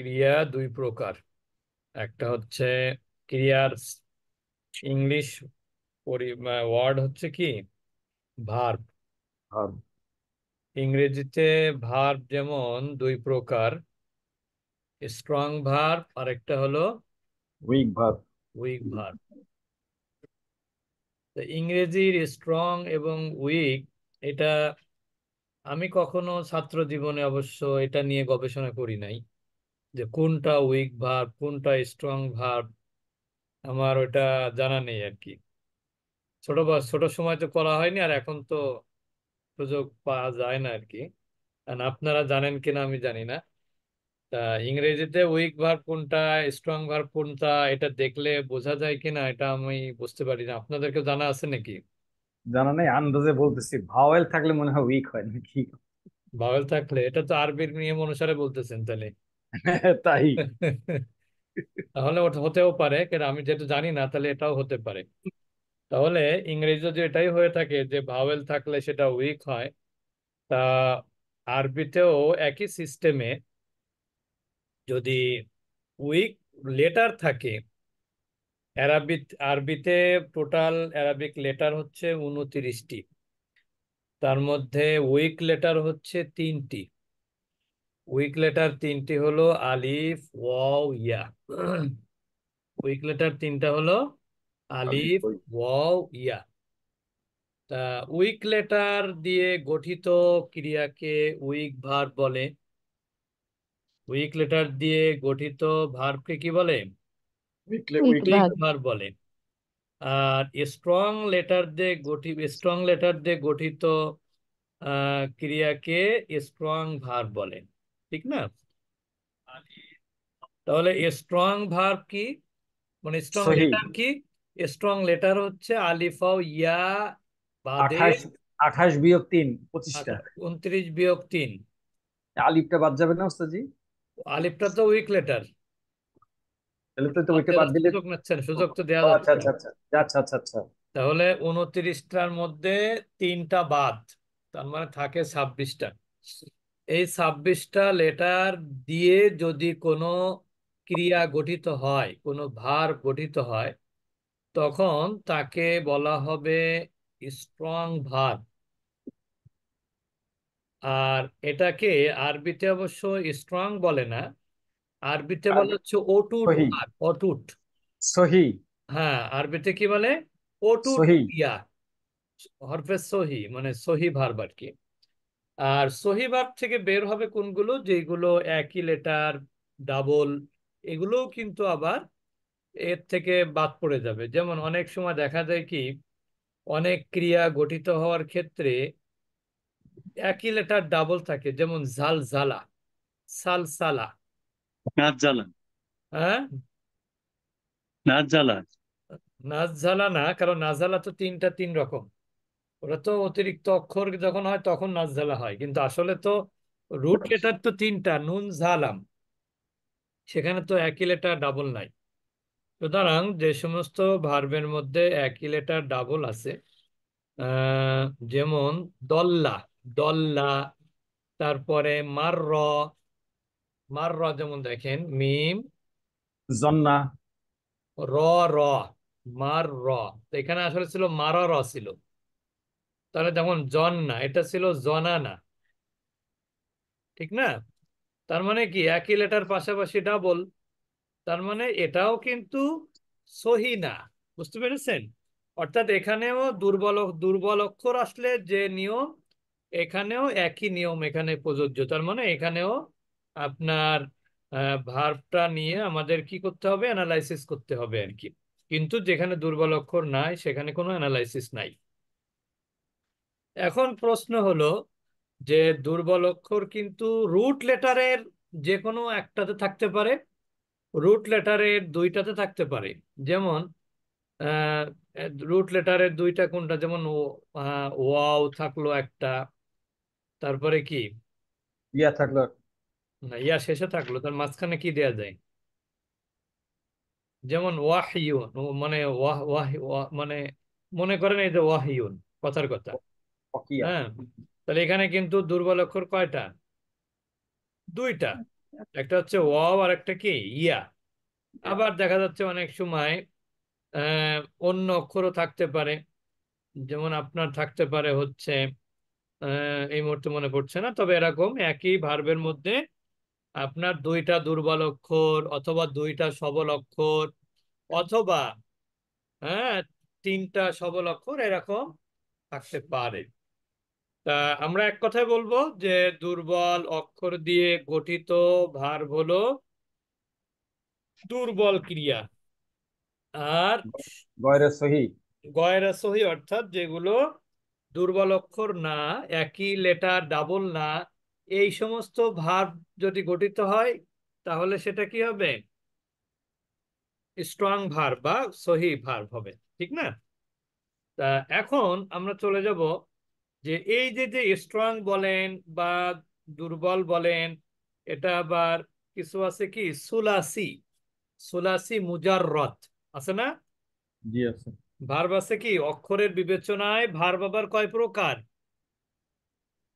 ক্রিয়া দুই প্রকার একটা হচ্ছে ক্রিয়ার ইংলিশ ওয়ার্ড হচ্ছে কি ভার্ব ইংরেজিতে ভার্ব যেমন দুই প্রকার স্ট্রং ভার্ব আর একটা হলো উইক ভার্ব উইক ভার্ব তো ইংরেজির স্ট্রং এবং উইক এটা আমি কখনো ছাত্র জীবনে অবশ্য এটা নিয়ে গবেষণা করি নাই যে কোনটা উইক ভার্ব কোনটা স্ট্রং ভার্ব আমার ওটা জানা নেই আর কি ছোট ছোট সময় তো করা হয়নি আর এখন তো সুযোগ পাওয়া যায় না আর কি কারণ আপনারা জানেন কিনা আমি জানি না তা ইংরেজিতে উইক ভার্ব কোনটা স্ট্রং ভার্ব কোনটা এটা দেখলে বোঝা যায় কিনা এটা আমি বুঝতে পারি না আপনাদেরকে জানা আছে নাকি জানা নেই আন্দাজে বলতেছি ভাওয়েল থাকলে মনে হয় উইক হয় নাকি ভাওয়েল থাকলে এটা তো আরবির নিয়ম অনুসারে বলতেছেন তাহলে তাই তাহলে ওটা হতেও পারে কেন আমি যেটা জানি না তাহলে এটাও হতে পারে তাহলে ইংরেজি যদি এটাই হয়ে থাকে যে ভাওয়েল থাকলে সেটা উইক হয় তা আরবিতেও একই সিস্টেমে যদি উইক লেটার থাকে অ্যারাবিক আরবিতে টোটাল অ্যারাবিক লেটার হচ্ছে উনতিরিশটি তার মধ্যে উইক লেটার হচ্ছে তিনটি উইক লেটার তিনটি হলো আলিফ ওয়াও ইয়া উইক লেটার তিনটা হলো আলিফ ওয়াও ইয়া তা উইক লেটার দিয়ে গঠিত ক্রিয়াকে উইক ভার্ব বলে উইক লেটার দিয়ে গঠিত ভার্বকে কি বলে উইক ভার্ব বলে আর স্ট্রং লেটার দিয়ে গঠিত স্ট্রং লেটার দিয়ে গঠিত ক্রিয়াকে স্ট্রং ভার্ব বলে ঠিক না তাহলে স্ট্রং ভার্ব কি মানে স্ট্রং লেটার কি স্ট্রং লেটার হচ্ছে আলিফাও ইয়া বাদে আঠাশ বিয়োগ তিন পঁচিশটা উনত্রিশ বিয়োগ তিন আলিফটা বাদ যাবে না ওস্তাজি আলিফটা তো উইক লেটার সুযোগ তো দেওয়া আচ্ছা, আচ্ছা আচ্ছা আচ্ছা আচ্ছা আচ্ছা তাহলে উনত্রিশটার মধ্যে তিনটা বাদ তার মানে থাকে ছাব্বিশটা এই ছাব্বিশটা লেটার দিয়ে যদি কোনো ক্রিয়া গঠিত হয় কোনো ভার গঠিত হয় তখন তাকে বলা হবে স্ট্রং ভার আর এটাকে আরবিতে অবশ্য স্ট্রং বলে না আরবিতে বলে হচ্ছে অটুট ভার অটুট সহি হ্যাঁ আরবিতে কি বলে অটুট ক্রিয়া হরফে সহি মানে সহি ভার আর কি আর সহিবার থেকে বের হবে কোনগুলো যেগুলো একই লেটার ডাবল এগুলোও কিন্তু আবার এর থেকে বাদ পড়ে যাবে যেমন অনেক সময় দেখা যায় কি অনেক ক্রিয়া গঠিত হওয়ার ক্ষেত্রে একই লেটার ডাবল থাকে যেমন ঝাল জালা সাল সালা নাজ জালা হ্যাঁ? না কারণ নাজালা তো তিনটা তিন রকম ওরা তো অতিরিক্ত অক্ষর যখন হয় তখন নাজঝালা হয় কিন্তু আসলে তো রুট লেটার তো তিনটা নুন ঝালাম সেখানে তো একই লেটার ডাবল নাই সুতরাং যে সমস্ত ভার্বের মধ্যে একই লেটার ডাবল আছে যেমন দল্লা দল্লা তারপরে মার র মার র যেমন দেখেন মিম জন্না র র মার র এখানে আসলে ছিল মার র ছিল তাহলে যেমন জন না এটা ছিল জনানা ঠিক না তার মানে কি একই লেটার পাশাপাশি ডাবল তার মানে এটাও কিন্তু সহি না বুঝতে পেরেছেন অর্থাৎ এখানেও দুর্বল দুর্বল অক্ষর আসলে যে নিয়ম এখানেও একই নিয়ম এখানে প্রযোজ্য তার মানে এখানেও আপনার ভার্বটা নিয়ে আমাদের কি করতে হবে অ্যানালাইসিস করতে হবে আর কি কিন্তু যেখানে দুর্বল অক্ষর নাই সেখানে কোনো অ্যানালাইসিস নাই এখন প্রশ্ন হলো যে দুর্বল অক্ষর কিন্তু রুট লেটারের যে কোনো একটাতে থাকতে পারে রুট লেটারের দুইটাতে থাকতে পারে যেমন রুট লেটারের দুইটা কোনটা যেমন ওয়াও থাকলো একটা তারপরে কি ইয়া থাকলো না ইয়া শেষে থাকলো তার মাঝখানে কি দেয়া যায় যেমন ওয়াহিউন মানে ওয়াহ ওয়াহ মানে মনে করেন এই যে ওয়াহিউন কথার কথা হ্যাঁ তাহলে এখানে কিন্তু দুর্বল অক্ষর কয়টা দুইটা একটা হচ্ছে ওয়াও আর একটা কি ইয়া আবার দেখা যাচ্ছে অনেক সময় অন্য অক্ষরও থাকতে পারে যেমন আপনার থাকতে পারে হচ্ছে এই মুহূর্তে মনে পড়ছে না তবে এরকম একই ভার্বের মধ্যে আপনার দুইটা দুর্বল অক্ষর অথবা দুইটা সবল অক্ষর অথবা হ্যাঁ তিনটা সবল অক্ষর এরকম থাকতে পারে আমরা এক কথায় বলবো যে দুর্বল অক্ষর দিয়ে গঠিত ভার্ব হলো দুর্বল ক্রিয়া আর গয়রা সহি অর্থাৎ যেগুলো দুর্বল অক্ষর না একই লেটার ডাবল না এই সমস্ত ভার্ব যদি গঠিত হয় তাহলে সেটা কি হবে স্ট্রং ভার্ব বা সহি ভার্ব হবে ঠিক না তা এখন আমরা চলে যাব যে এই যে যে স্ট্রং বলেন বা দুর্বল বলেন এটা আবার কিছু আছে কি সুলাসি সুলাসি রথ আছে না ভার্ব আছে কি অক্ষরের বিবেচনায় ভার্ব আবার কয় প্রকার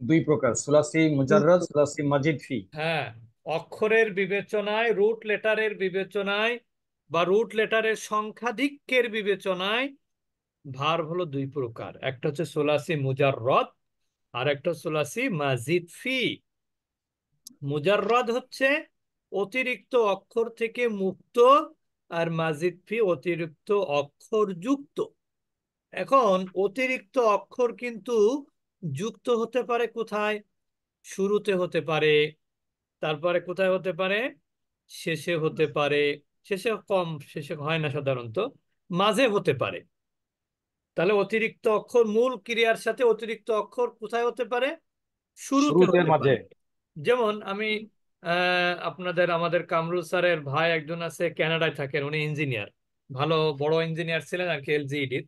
দুই প্রকার সুলাসি মুজাররত সুলাসি ফি হ্যাঁ অক্ষরের বিবেচনায় রুট লেটারের বিবেচনায় বা রুট লেটারের সংখ্যাধিক্যের বিবেচনায় ভার্ব হলো দুই প্রকার একটা হচ্ছে সোলাসি মুজাররদ আর একটা সোলাসি মাজিদ ফি মুজাররদ হচ্ছে অতিরিক্ত অক্ষর থেকে মুক্ত আর মাজিদ ফি অতিরিক্ত অক্ষর যুক্ত এখন অতিরিক্ত অক্ষর কিন্তু যুক্ত হতে পারে কোথায় শুরুতে হতে পারে তারপরে কোথায় হতে পারে শেষে হতে পারে শেষে কম শেষে হয় না সাধারণত মাঝে হতে পারে তাহলে অতিরিক্ত অক্ষর মূল ক্রিয়ার সাথে অতিরিক্ত অক্ষর কোথায় হতে পারে শুরুতে মাঝে যেমন আমি আপনাদের আমাদের কামরুল স্যারের ভাই একজন আছে ক্যানাডায় থাকেন উনি ইঞ্জিনিয়ার ভালো বড় ইঞ্জিনিয়ার ছিলেন আর কি এলজিইডির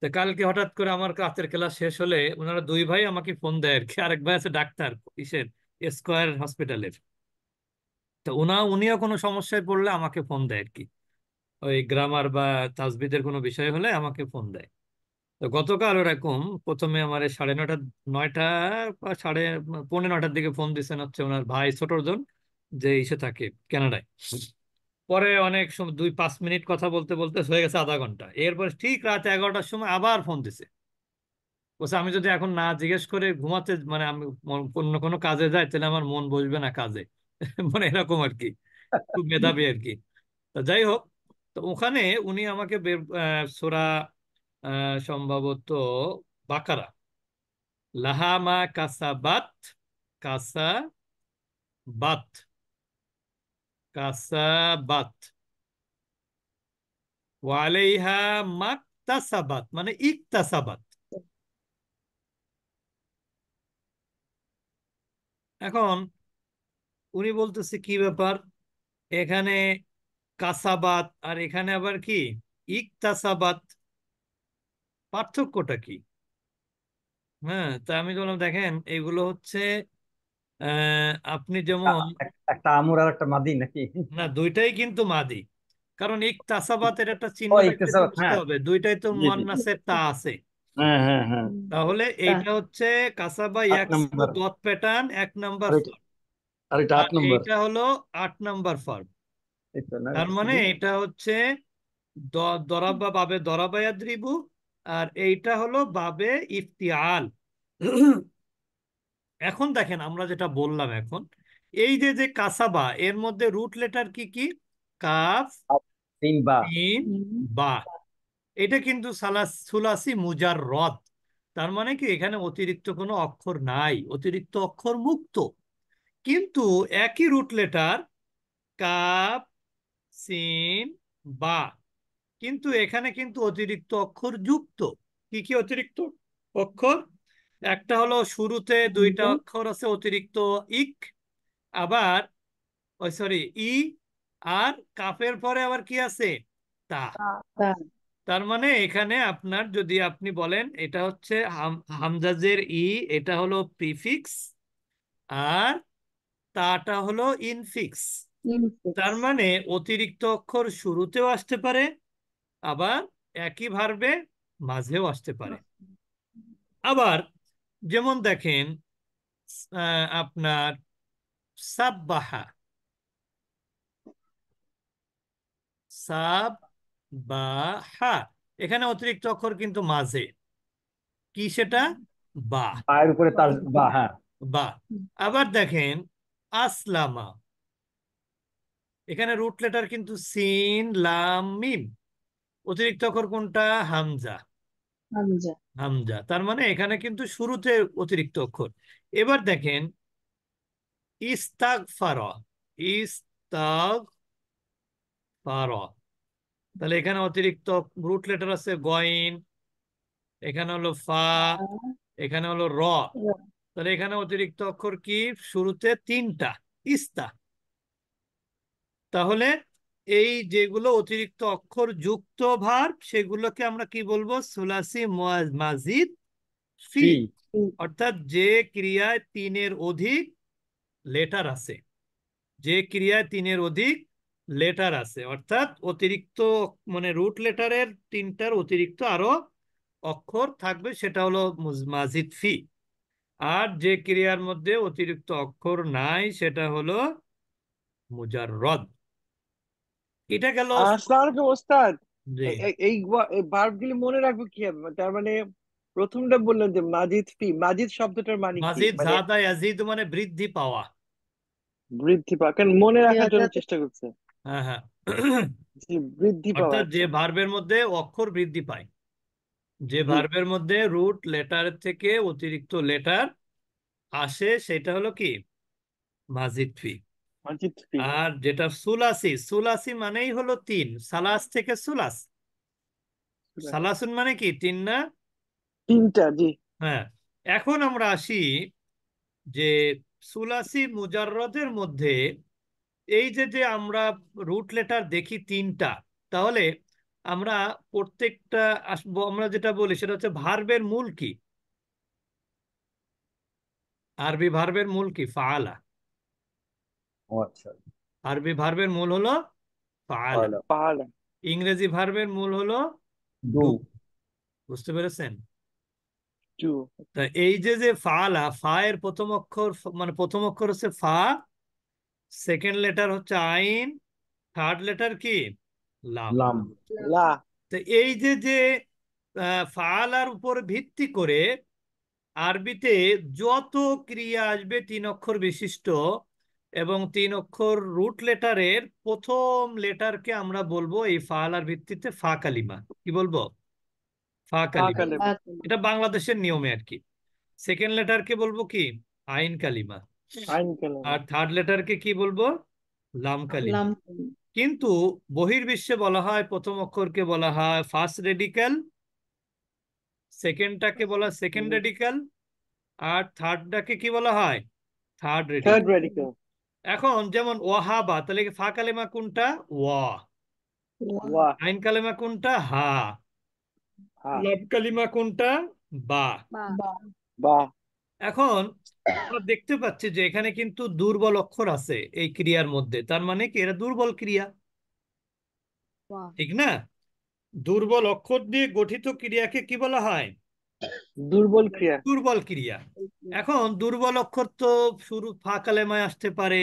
তো কালকে হঠাৎ করে আমার রাতের ক্লাস শেষ হলে ওনারা দুই ভাই আমাকে ফোন দেয় আর কি আরেক ভাই আছে ডাক্তার ইসের স্কোয়ার হসপিটালের তো ওনা উনিও কোনো সমস্যায় পড়লে আমাকে ফোন দেয় আর কি ওই গ্রামার বা তাজবিদের কোনো বিষয় হলে আমাকে ফোন দেয় তো গতকাল ওরকম প্রথমে আমার সাড়ে নটা নয়টা বা সাড়ে পৌনে নটার দিকে ফোন দিচ্ছেন হচ্ছে ওনার ভাই ছোটজন যে ইসে থাকে কানাডায় পরে অনেক সময় দুই পাঁচ মিনিট কথা বলতে বলতে হয়ে গেছে আধা ঘন্টা এরপর ঠিক রাত এগারোটার সময় আবার ফোন দিছে বলছে আমি যদি এখন না জিজ্ঞেস করে ঘুমাতে মানে আমি অন্য কোনো কাজে যাই তাহলে আমার মন বসবে না কাজে মানে এরকম আর কি খুব মেধাবী আর কি তা যাই হোক তো ওখানে উনি আমাকে সোরা সম্ভবত বাকারা লাহামা কাসাবাত কাসা বাত কাসাবাত ওয়ালাইহা মাকতাসাবাত মানে ইকতাসাবাত এখন উনি বলতেছে কি ব্যাপার এখানে কাসাবাত আর এখানে আবার কি ইকতাসাবাত পার্থক্যটা কি হ্যাঁ তা আমি বললাম দেখেন এগুলো হচ্ছে আপনি যেমন একটা আমুর আর একটা মাদি নাকি না দুইটাই কিন্তু মাদি কারণ তাসাবাতের একটা চিহ্ন বুঝতে হ্যাঁ। হবে দুইটাই তো মুয়ান্নাসের তা আছে হ্যাঁ, হ্যাঁ, তাহলে এইটা হচ্ছে কাসাবা এক নম্বর প্যাটার্ন এক নম্বর আর এটা আট এটা হলো আট নাম্বার ফার্ম তার মানে এটা হচ্ছে দরাবা বাবে আর এইটা হলো বাবে ইফতিয়াল এখন দেখেন আমরা যেটা বললাম এখন এই যে যে কাসাবা এর মধ্যে রুট লেটার কি কি কাফ বা এটা কিন্তু সুলাসি মুজার রদ তার মানে কি এখানে অতিরিক্ত কোনো অক্ষর নাই অতিরিক্ত অক্ষর মুক্ত কিন্তু একই রুট লেটার কাপ সিন বা কিন্তু এখানে কিন্তু অতিরিক্ত অক্ষর যুক্ত কি কি অতিরিক্ত অক্ষর একটা হলো শুরুতে দুইটা অক্ষর আছে অতিরিক্ত ইক আবার ওই সরি ই আর কাফের পরে আবার কি আছে তা তার মানে এখানে আপনার যদি আপনি বলেন এটা হচ্ছে হামজাজের ই এটা হলো প্রিফিক্স আর তাটা হলো ইনফিক্স তার মানে অতিরিক্ত অক্ষর শুরুতেও আসতে পারে আবার একই ভার্বে মাঝেও আসতে পারে আবার যেমন দেখেন আপনার সাববাহা সাব বা হা এখানে অতিরিক্ত অক্ষর কিন্তু মাঝে কি সেটা বা বা হ্যাঁ। বা আবার দেখেন আসলামা এখানে রুট লেটার কিন্তু সিন লাম মিম অতিরিক্ত অক্ষর কোনটা হামজা হামজা তার মানে এখানে কিন্তু শুরুতে অতিরিক্ত অক্ষর এবার দেখেন ইস্তাক ফার ইস্তাক ফার তাহলে এখানে অতিরিক্ত রুট লেটার আছে গয়ন এখানে হলো ফা এখানে হলো র তাহলে এখানে অতিরিক্ত অক্ষর কি শুরুতে তিনটা ইস্তা তাহলে এই যেগুলো অতিরিক্ত অক্ষর যুক্ত ভার সেগুলোকে আমরা কি বলবো সুলাসি মাজিদ ফি অর্থাৎ যে ক্রিয়ায় তিনের অধিক লেটার আছে যে ক্রিয়ায় তিনের অধিক লেটার আছে অর্থাৎ অতিরিক্ত মানে রুট লেটারের তিনটার অতিরিক্ত আরো অক্ষর থাকবে সেটা হলো মাজিদ ফি আর যে ক্রিয়ার মধ্যে অতিরিক্ত অক্ষর নাই সেটা হলো মুজাররদ এটা গেল এই ভার্বগুলি মনে রাখবো কি তার মানে প্রথমটা বললেন যে মাজিদ ফি মাজিদ শব্দটার মানে মাজিদ জাদা মানে ইয়াজিদ মানে বৃদ্ধি পাওয়া বৃদ্ধি পাওয়া কারণ মনে রাখার জন্য চেষ্টা করছে হ্যাঁ হ্যাঁ বৃদ্ধি পাওয়া যে ভার্বের মধ্যে অক্ষর বৃদ্ধি পায় যে ভার্বের মধ্যে রুট লেটার থেকে অতিরিক্ত লেটার আসে সেটা হলো কি মাজিদ ফি আর যেটা সুলাসি সুলাসি মানেই হলো তিন সালাস থেকে সুলাস সালাসুন মানে কি তিন না তিনটা জি হ্যাঁ এখন আমরা আসি যে সুলাসি মুজাররদের মধ্যে এই যে যে আমরা রুট লেটার দেখি তিনটা তাহলে আমরা প্রত্যেকটা আমরা যেটা বলি সেটা হচ্ছে ভার্বের মূল কি আরবি ভার্বের মূল কি ফালা আরবি আচ্ছা। ভার্বের মূল হলো ইংরেজি ভার্বের মূল হলো বুঝতে পেরেছেন এই যে যে ফালা ফা এর প্রথম অক্ষর মানে প্রথম অক্ষর হচ্ছে ফা সেকেন্ড লেটার হচ্ছে আইন থার্ড লেটার কি লাম এই যে যে ফালার উপর ভিত্তি করে আরবিতে যত ক্রিয়া আসবে তিন অক্ষর বিশিষ্ট এবং তিন অক্ষর রুট লেটারের প্রথম লেটারকে আমরা বলবো এই ফালার ভিত্তিতে ফা কালিমা কি বলবো ফা কালিমা এটা বাংলাদেশের নিয়মে আর কি সেকেন্ড লেটারকে বলবো কি আইন কালিমা আর থার্ড লেটারকে কি বলবো লাম কালিমা কিন্তু বহির্বিশ্বে বলা হয় প্রথম অক্ষরকে বলা হয় ফার্স্ট রেডিক্যাল সেকেন্ডটাকে বলা সেকেন্ড রেডিক্যাল আর থার্ডটাকে কি বলা হয় থার্ড রেডিক্যাল এখন যেমন ওয়াহাবা তাহলে ফা কালেমা কোনটা ওয়া কালেমা কোনটা হা লব কালিমা কোনটা বা বা এখন আমরা দেখতে পাচ্ছি যে এখানে কিন্তু দুর্বল অক্ষর আছে এই ক্রিয়ার মধ্যে তার মানে কি এরা দুর্বল ক্রিয়া ঠিক না দুর্বল অক্ষর দিয়ে গঠিত ক্রিয়াকে কি বলা হয় দুর্বল ক্রিয়া দুর্বল ক্রিয়া এখন দুর্বল অক্ষর তো শুরু ফা কালেমায় আসতে পারে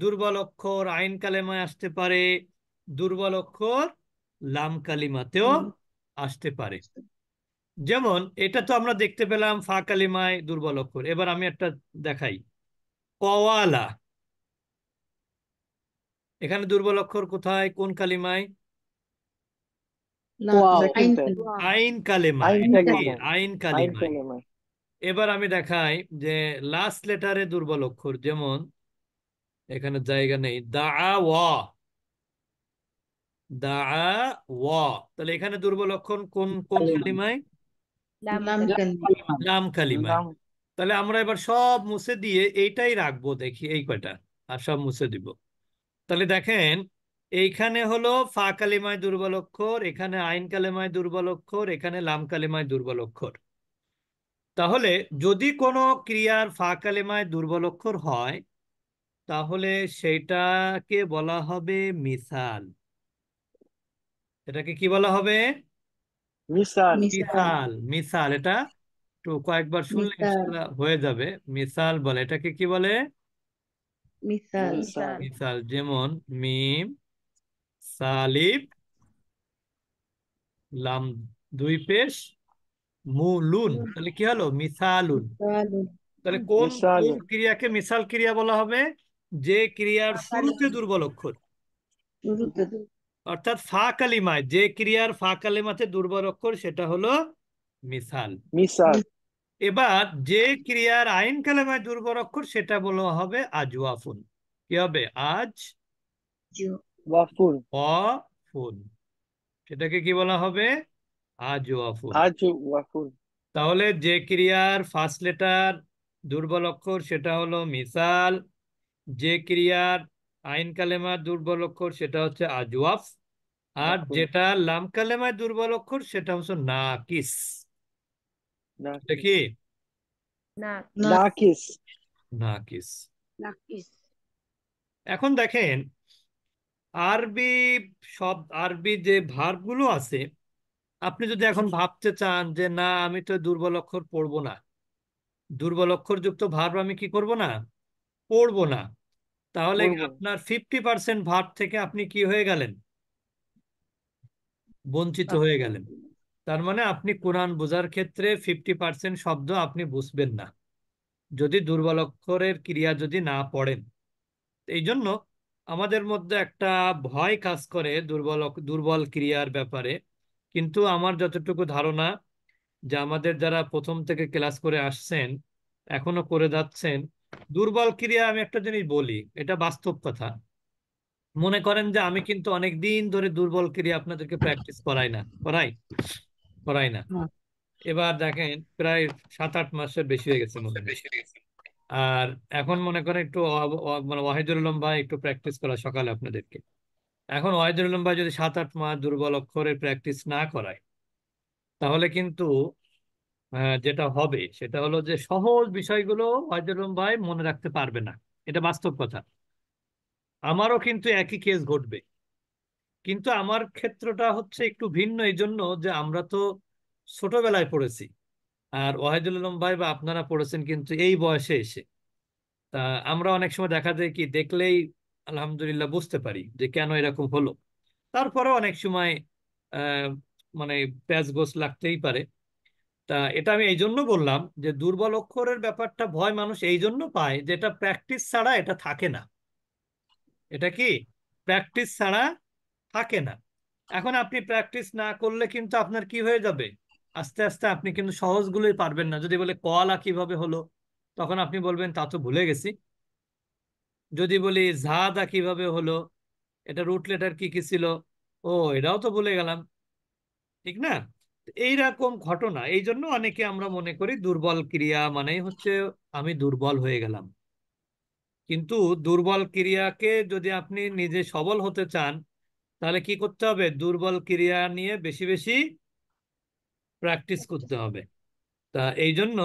দুর্বল অক্ষর আইন কালেমায় আসতে পারে দুর্বল অক্ষর লাম কালিমাতেও আসতে পারে যেমন এটা তো আমরা দেখতে পেলাম ফা কালিমায় দুর্বল অক্ষর এবার আমি একটা দেখাই কওয়ালা এখানে দুর্বল অক্ষর কোথায় কোন কালিমায় আইন কালিমা। আইন কালেমা এবার আমি দেখাই যে লাস্ট লেটারে দুর্বল অক্ষর যেমন এখানে জায়গা নেই দা ওয়া দা ওয়া তাহলে এখানে দুর্বল অক্ষর কোন কোন তাহলে আমরা এবার সব মুছে দিয়ে এইটাই রাখবো দেখি এই কয়টা আর সব মুছে দিব তাহলে দেখেন এইখানে হলো ফা কালিমায় দুর্বল অক্ষর এখানে আইন কালেমায় দুর্বল অক্ষর এখানে লাম কালেমায় দুর্বল অক্ষর তাহলে যদি কোনো ক্রিয়ার ফা কালেমায় দুর্বল অক্ষর হয় তাহলে সেটাকে বলা হবে মিসাল এটাকে কি বলা হবে মিসাল মিসাল মিসাল এটা তো কয়েকবার শুনলে হয়ে যাবে মিসাল বলে এটাকে কি বলে মিসাল মিসাল যেমন মিম সালিব লাম দুই পেশ মুলুন তাহলে কি হলো মিসালুন তাহলে কোন ক্রিয়াকে মিসাল ক্রিয়া বলা হবে যে ক্রিয়ার শুরুতে দুর্বল অক্ষর অর্থাৎ ফা কালিমায় যে ক্রিয়ার ফা কালিমাতে দুর্বল অক্ষর সেটা হলো মিসাল মিসাল এবার যে ক্রিয়ার আইন কালেমায় দুর্বল অক্ষর সেটা বলা হবে আজুয়াফুন কি হবে আজ সেটাকে কি বলা হবে তাহলে যে ক্রিয়ার ফার্স্ট লেটার দুর্বল অক্ষর সেটা হলো মিসাল যে ক্রিয়ার আইন কালেমার দুর্বল অক্ষর সেটা হচ্ছে আর আচ্ছা। যেটা লাম কালেমায় দুর্বল অক্ষর সেটা হচ্ছে নাকিস দেখি নাকিস এখন দেখেন আরবি সব আরবি যে গুলো আছে আপনি যদি এখন ভাবতে চান যে না আমি তো দুর্বল অক্ষর পড়ব না দুর্বল যুক্ত ভার্ব আমি কি করব না পড়ব না তাহলে আপনার ফিফটি পার্সেন্ট ভার্ব থেকে আপনি কি হয়ে গেলেন বঞ্চিত হয়ে আচ্ছা। গেলেন তার মানে আপনি কোরআন বোঝার ক্ষেত্রে ফিফটি পার্সেন্ট শব্দ আপনি বুঝবেন না যদি দুর্বল অক্ষরের ক্রিয়া যদি না পড়েন এই জন্য আমাদের মধ্যে একটা ভয় কাজ করে দুর্বল দুর্বল ক্রিয়ার ব্যাপারে কিন্তু আমার যতটুকু ধারণা যে আমাদের যারা প্রথম থেকে ক্লাস করে আসছেন এখনো করে যাচ্ছেন দুর্বল ক্রিয়া আমি একটা জিনিস বলি এটা বাস্তব কথা মনে করেন যে আমি কিন্তু অনেক দিন ধরে দুর্বল ক্রিয়া আপনাদেরকে প্র্যাকটিস করাই না করাই করাই না হ্যাঁ। এবার দেখেন প্রায় সাত আট মাসের বেশি হয়ে গেছে মনে বেশি হয়ে গেছে আর এখন মনে করেন একটু মানে ওয়াহিদুল লম্বা একটু প্র্যাকটিস করা সকালে আপনাদেরকে এখন ওয়াহিদুল লম্বা যদি সাত আট মাস দুর্বল অক্ষরে প্র্যাকটিস না করায় তাহলে কিন্তু যেটা হবে সেটা হলো যে সহজ বিষয়গুলো ভাই মনে রাখতে পারবে না এটা বাস্তব কথা আমারও কিন্তু একই কেস ঘটবে কিন্তু আমার ক্ষেত্রটা হচ্ছে একটু ভিন্ন এই জন্য যে আমরা তো ছোটবেলায় পড়েছি আর ওয়াহিদুল আলম ভাই বা আপনারা পড়েছেন কিন্তু এই বয়সে এসে তা আমরা অনেক সময় দেখা যায় কি দেখলেই আলহামদুলিল্লাহ বুঝতে পারি যে কেন এরকম হলো তারপরেও অনেক সময় মানে প্যাচ গোছ লাগতেই পারে তা এটা আমি এই জন্য বললাম যে দুর্বল অক্ষরের ব্যাপারটা ভয় মানুষ এই জন্য পায় যে এটা প্র্যাকটিস ছাড়া এটা থাকে না এটা কি প্র্যাকটিস ছাড়া থাকে না এখন আপনি প্র্যাকটিস না করলে কিন্তু আপনার কি হয়ে যাবে আস্তে আস্তে আপনি কিন্তু সহজগুলোই পারবেন না যদি বলে কলা কিভাবে হলো তখন আপনি বলবেন তা তো ভুলে গেছি যদি বলি ঝাদা কিভাবে হলো এটা রুট লেটার কি কি ছিল ও এটাও তো ভুলে গেলাম ঠিক না এইরকম ঘটনা এই জন্য অনেকে আমরা মনে করি দুর্বল ক্রিয়া মানেই হচ্ছে আমি দুর্বল হয়ে গেলাম কিন্তু দুর্বল ক্রিয়াকে যদি আপনি নিজে সবল হতে চান তাহলে কি করতে হবে দুর্বল ক্রিয়া নিয়ে বেশি বেশি প্র্যাকটিস করতে হবে তা এই জন্য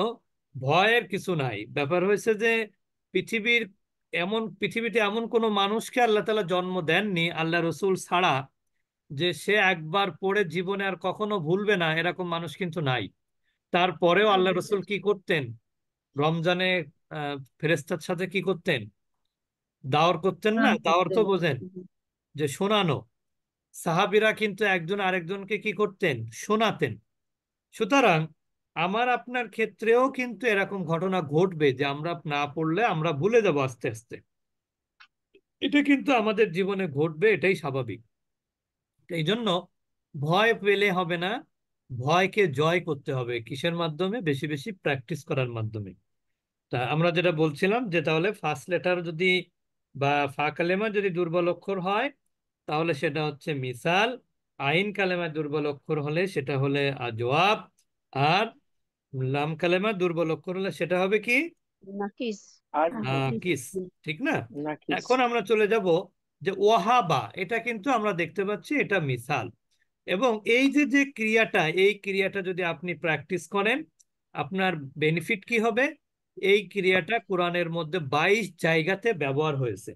ভয়ের কিছু নাই ব্যাপার হয়েছে যে পৃথিবীর এমন পৃথিবীতে এমন কোনো মানুষকে আল্লাহ তালা জন্ম দেননি আল্লাহ রসুল ছাড়া যে সে একবার পড়ে জীবনে আর কখনো ভুলবে না এরকম মানুষ কিন্তু নাই তারপরেও আল্লাহ রসুল কি করতেন রমজানে ফেরেস্তার সাথে কি করতেন দাওয়ার করতেন না হ্যাঁ, দাওয়ার তো বোঝেন যে শোনানো সাহাবিরা কিন্তু একজন আরেকজনকে কি করতেন শোনাতেন সুতরাং আমার আপনার ক্ষেত্রেও কিন্তু এরকম ঘটনা ঘটবে যে আমরা না পড়লে আমরা ভুলে যাবো আস্তে আস্তে এটা কিন্তু আমাদের জীবনে ঘটবে এটাই স্বাভাবিক এই জন্য ভয় পেলে হবে না ভয়কে জয় করতে হবে কিসের মাধ্যমে বেশি বেশি প্র্যাকটিস করার মাধ্যমে তা আমরা যেটা বলছিলাম যে তাহলে ফার্স্ট লেটার যদি বা ফাঁকালেমা যদি দুর্বল অক্ষর হয় তাহলে সেটা হচ্ছে মিসাল আইন কালেমা দুর্বল অক্ষর হলে সেটা হলে জবাব আর লাম কালেমা দুর্বল অক্ষর হলে সেটা হবে কি হ্যাঁ, ঠিক না এখন আমরা চলে যাব যে ওয়াহাবা এটা কিন্তু আমরা দেখতে পাচ্ছি এটা মিসাল এবং এই যে যে ক্রিয়াটা এই ক্রিয়াটা যদি আপনি প্র্যাকটিস করেন আপনার বেনিফিট কি হবে এই ক্রিয়াটা কোরআনের মধ্যে বাইশ জায়গাতে ব্যবহার হয়েছে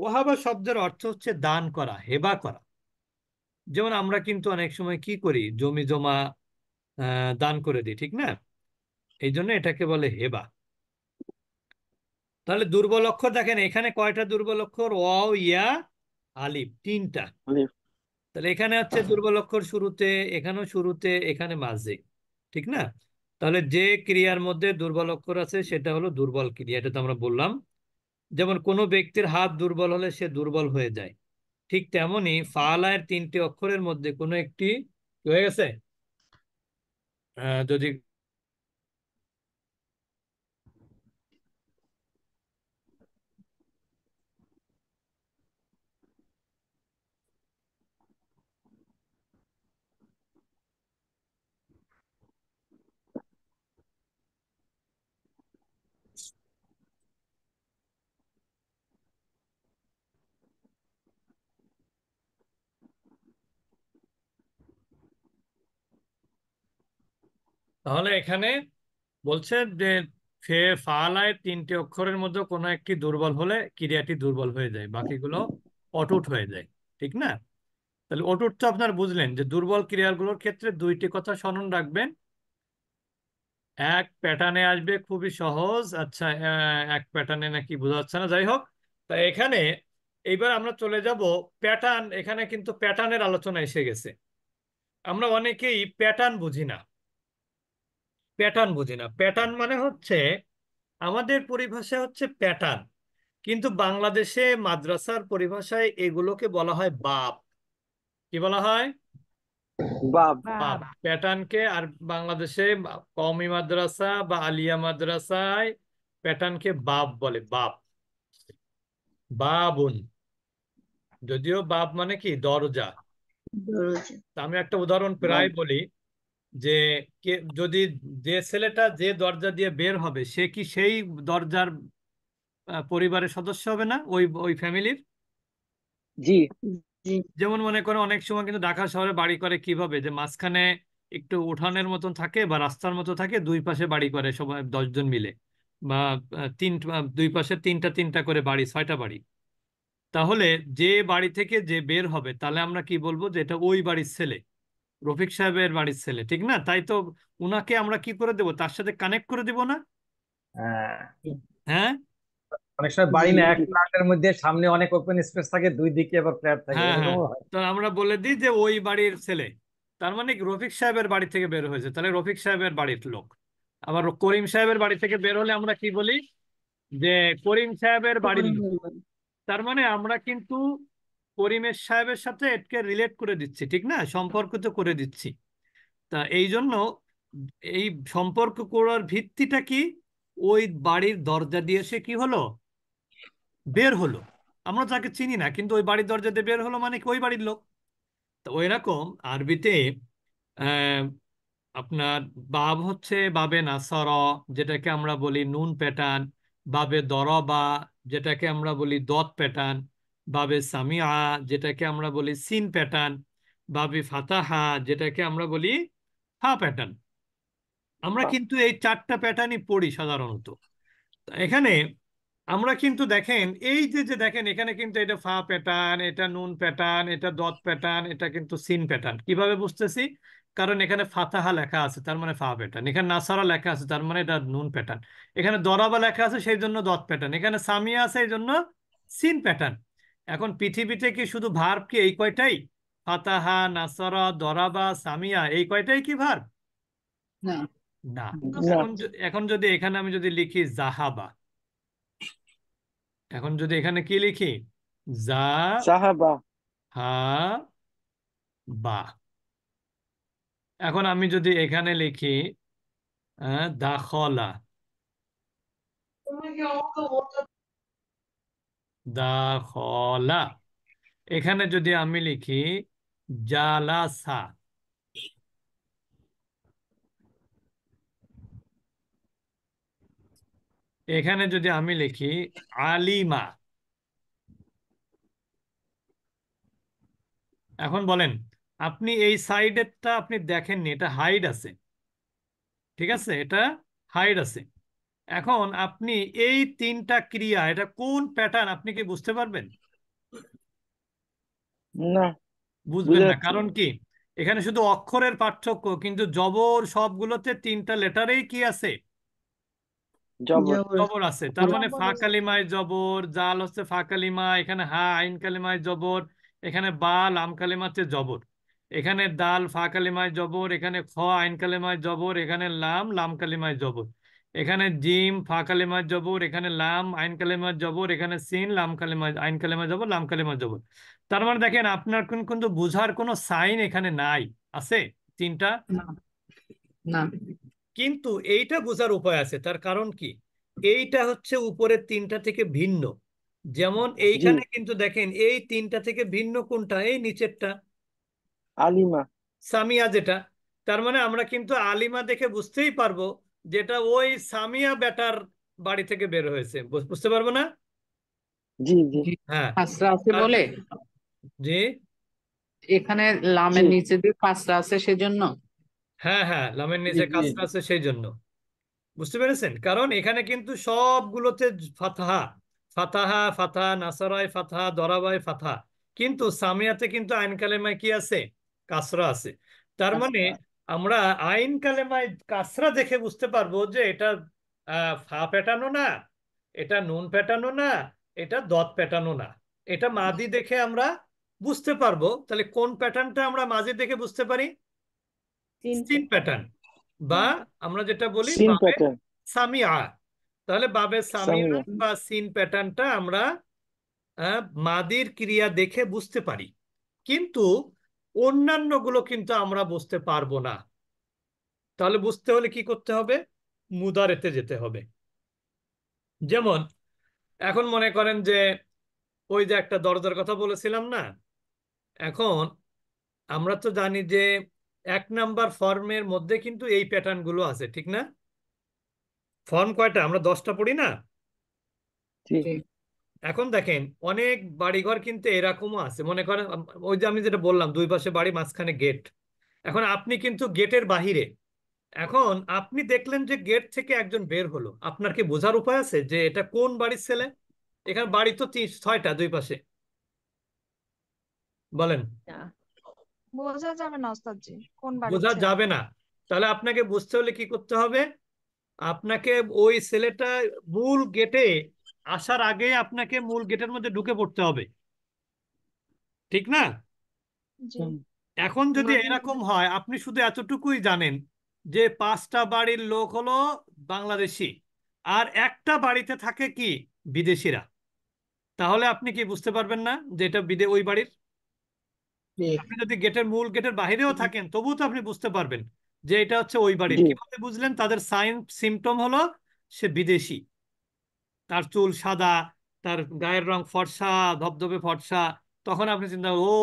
ওয়াহাবা শব্দের অর্থ হচ্ছে দান করা হেবা করা যেমন আমরা কিন্তু অনেক সময় কি করি জমি জমা দান করে দিই ঠিক না এই জন্য এটাকে বলে হেবা তাহলে দুর্বল অক্ষর দেখেন এখানে কয়টা দুর্বল অক্ষর ও ইয়া আলিফ তিনটা তাহলে এখানে হচ্ছে দুর্বল অক্ষর শুরুতে এখানেও শুরুতে এখানে মাঝে ঠিক না তাহলে যে ক্রিয়ার মধ্যে দুর্বল অক্ষর আছে সেটা হলো দুর্বল ক্রিয়া এটা তো আমরা বললাম যেমন কোনো ব্যক্তির হাত দুর্বল হলে সে দুর্বল হয়ে যায় ঠিক তেমনি ফালায়ের তিনটি অক্ষরের মধ্যে কোনো একটি হয়ে গেছে যদি তাহলে এখানে বলছে যে ফে ফালায় তিনটি অক্ষরের মধ্যে কোনো একটি দুর্বল হলে ক্রিয়াটি দুর্বল হয়ে যায় বাকিগুলো অটুট হয়ে যায় ঠিক না তাহলে অটুট তো আপনার বুঝলেন যে দুর্বল ক্রিয়াগুলোর ক্ষেত্রে দুইটি কথা স্মরণ রাখবেন এক প্যাটার্নে আসবে খুবই সহজ আচ্ছা এক প্যাটার্নে নাকি বোঝা যাচ্ছে না যাই হোক তা এখানে এইবার আমরা চলে যাব প্যাটার্ন এখানে কিন্তু প্যাটার্নের আলোচনা এসে গেছে আমরা অনেকেই প্যাটার্ন বুঝি না প্যাটার্ন বুঝি না প্যাটার্ন মানে হচ্ছে আমাদের পরিভাষা হচ্ছে প্যাটার্ন কিন্তু বাংলাদেশে মাদ্রাসার পরিভাষায় এগুলোকে বলা হয় বাপ কি বলা হয় বাপ প্যাটার্নকে আর বাংলাদেশে কওমি মাদ্রাসা বা আলিয়া মাদ্রাসায় প্যাটার্নকে বাপ বলে বাপ বাবুন যদিও বাপ মানে কি দরজা আমি একটা উদাহরণ প্রায় বলি যে কে যদি যে ছেলেটা যে দরজা দিয়ে বের হবে সে কি সেই দরজার পরিবারের সদস্য হবে না ওই ওই ফ্যামিলির জি যেমন মনে করে অনেক সময় কিন্তু ঢাকা শহরে বাড়ি করে কিভাবে যে মাঝখানে একটু উঠানের মতন থাকে বা রাস্তার মতো থাকে দুই পাশে বাড়ি করে সবাই দশজন মিলে বা তিন দুই পাশে তিনটা তিনটা করে বাড়ি ছয়টা বাড়ি তাহলে যে বাড়ি থেকে যে বের হবে তাহলে আমরা কি বলবো যে এটা ওই বাড়ির ছেলে রফিক সাহেবের বাড়ির ছেলে ঠিক না তাই তো উনাকে আমরা কি করে দেব তার সাথে কানেক্ট করে দেব না হ্যাঁ।, হ্যাঁ অনেক সময় বাড়ি না এক ফ্ল্যাটের মধ্যে সামনে অনেক ওপেন স্পেস থাকে দুই দিকে আবার ফ্ল্যাট থাকে হ্যাঁ, হ্যাঁ। তো আমরা বলে দিই যে ওই বাড়ির ছেলে তার মানে রফিক সাহেবের বাড়ি থেকে বের হয়েছে তাহলে রফিক সাহেবের বাড়ির লোক আবার করিম সাহেবের বাড়ি থেকে বের হলে আমরা কি বলি যে করিম সাহেবের বাড়ির তার মানে আমরা কিন্তু করিমের সাহেবের সাথে এটকে রিলেট করে দিচ্ছি ঠিক না সম্পর্ক তো করে দিচ্ছি তা এই জন্য এই সম্পর্ক করার ভিত্তিটা কি ওই বাড়ির দরজা দিয়ে সে কি হলো বের হলো আমরা তাকে চিনি না কিন্তু ওই বাড়ির দরজা দিয়ে বের হলো মানে ওই বাড়ির লোক তো ওই রকম আরবিতে আপনার বাব হচ্ছে বাবে নাসর যেটাকে আমরা বলি নুন প্যাটার্ন বাবে দরবা যেটাকে আমরা বলি দত প্যাটার্ন বাবে সামিয়া যেটাকে আমরা বলি সিন প্যাটার্ন বাবে ফাতাহা যেটাকে আমরা বলি হা প্যাটার্ন আমরা কিন্তু এই চারটা প্যাটার্নই পড়ি সাধারণত এখানে আমরা কিন্তু দেখেন এই যে যে দেখেন এখানে কিন্তু এটা ফা প্যাটার্ন এটা নুন প্যাটার্ন এটা দত প্যাটার্ন এটা কিন্তু সিন প্যাটার্ন কিভাবে বুঝতেছি কারণ এখানে ফাতাহা লেখা আছে তার মানে ফা প্যাটার্ন এখানে নাসারা লেখা আছে তার মানে এটা নুন প্যাটার্ন এখানে দরাবা লেখা আছে সেই জন্য দত প্যাটার্ন এখানে সামিয়া আছে এই জন্য সিন প্যাটার্ন এখন পৃথিবীতে কি শুধু ভার্ব কি এই কয়টাই ফাতাহা নাসারা দরাবা সামিয়া এই কয়টাই কি ভার্ব না এখন যদি এখানে আমি যদি লিখি জাহাবা এখন যদি এখানে কি লিখি হা বা এখন আমি যদি এখানে লিখি দাখলা দাখলা এখানে যদি আমি লিখি জালাসা এখানে যদি আমি লিখি আলিমা এখন বলেন আপনি এই সাইডেরটা আপনি দেখেননি এটা হাইড আছে ঠিক আছে এটা হাইড আছে এখন আপনি এই তিনটা ক্রিয়া এটা কোন প্যাটার্ন আপনি কি বুঝতে পারবেন বুঝবেন না কারণ কি এখানে শুধু অক্ষরের পার্থক্য কিন্তু জবর সবগুলোতে তিনটা লেটারেই কি আছে জবর আছে তার মানে ফাঁকালিমায় জবর জাল হচ্ছে ফাঁকালিমা এখানে হা আইন কালিমায় জবর এখানে বা লাম কালিমাতে জবর এখানে দাল ফাঁকালিমায় জবর এখানে খ আইন কালিমায় জবর এখানে লাম লাম কালিমায় জবর এখানে জিম ফা কালেমা জবর এখানে লাম আইন কালেমা জবর এখানে সিন লাম কালেমা আইন কালেমা জবর লাম কালেমা জবর তার মানে দেখেন আপনার কোন কিন্তু বুঝার কোন সাইন এখানে নাই আছে তিনটা কিন্তু এইটা বোঝার উপায় আছে তার কারণ কি এইটা হচ্ছে উপরের তিনটা থেকে ভিন্ন যেমন এইখানে কিন্তু দেখেন এই তিনটা থেকে ভিন্ন কোনটা এই নিচেরটা আলিমা সামিয়া যেটা তার মানে আমরা কিন্তু আলিমা দেখে বুঝতেই পারবো যেটা ওই সামিয়া বেটার বাড়ি থেকে বের হয়েছে বুঝতে পারবো না জি জি হ্যাঁ বলে জি এখানে লামের নিচে দিয়ে আছে সেজন্য হ্যাঁ হ্যাঁ লামের নিচে আছে সেই জন্য বুঝতে পেরেছেন কারণ এখানে কিন্তু সবগুলোতে ফাতাহা ফাতাহা ফাতাহা নাসারায় ফাতা দরাবায় ফাতা কিন্তু সামিয়াতে কিন্তু আইন কালেমায় কি আছে কাসরা আছে তার মানে আমরা আইন কালেমায় কাসরা দেখে বুঝতে পারবো যে এটা ফা প্যাটানো না এটা নুন প্যাটানো না এটা দত প্যাটানো না এটা মাদি দেখে আমরা বুঝতে পারবো তাহলে কোন প্যাটার্নটা আমরা মাঝে দেখে বুঝতে পারি সিন প্যাটার্ন বা আমরা যেটা বলি সামিয়া তাহলে বাবে সামিয়া বা সিন প্যাটার্নটা আমরা মাদির ক্রিয়া দেখে বুঝতে পারি কিন্তু অন্যান্যগুলো কিন্তু আমরা বুঝতে পারবো না তাহলে বুঝতে হলে কি করতে হবে মুদারেতে যেতে হবে যেমন এখন মনে করেন যে ওই যে একটা দরজার কথা বলেছিলাম না এখন আমরা তো জানি যে এক নাম্বার ফর্মের মধ্যে কিন্তু এই প্যাটার্নগুলো আছে ঠিক না ফর্ম কয়টা আমরা দশটা পড়ি না এখন দেখেন অনেক বাড়িঘর কিন্তু এরকমও আছে মনে করেন ওই যে আমি যেটা বললাম দুই পাশে বাড়ি মাঝখানে গেট এখন আপনি কিন্তু গেটের বাহিরে এখন আপনি দেখলেন যে গেট থেকে একজন বের হলো আপনার কি বোঝার উপায় আছে যে এটা কোন বাড়ির ছেলে এখানে বাড়ি তো ছয়টা দুই পাশে বলেন আচ্ছা। বোঝা যাবে না বোঝা যাবে না তাহলে আপনাকে বুঝতে হলে কি করতে হবে আপনাকে ওই ছেলেটা মূল গেটে আসার আগে আপনাকে মূল গেটের মধ্যে ঢুকে পড়তে হবে ঠিক না এখন যদি এরকম হয় আপনি শুধু এতটুকুই জানেন যে পাঁচটা বাড়ির লোক হলো বাংলাদেশি আর একটা বাড়িতে থাকে কি বিদেশিরা তাহলে আপনি কি বুঝতে পারবেন না যে এটা বিদে ওই বাড়ির আপনি যদি গেটের মূল গেটের বাহিরেও থাকেন তবুও তো আপনি বুঝতে পারবেন যে এটা হচ্ছে ওই বাড়ির কিভাবে বুঝলেন তাদের সাইন সিমটম হলো সে বিদেশি তার চুল সাদা তার গায়ের রং ফর্সা ধবধবে ফর্সা তখন আপনি চিন্তা ও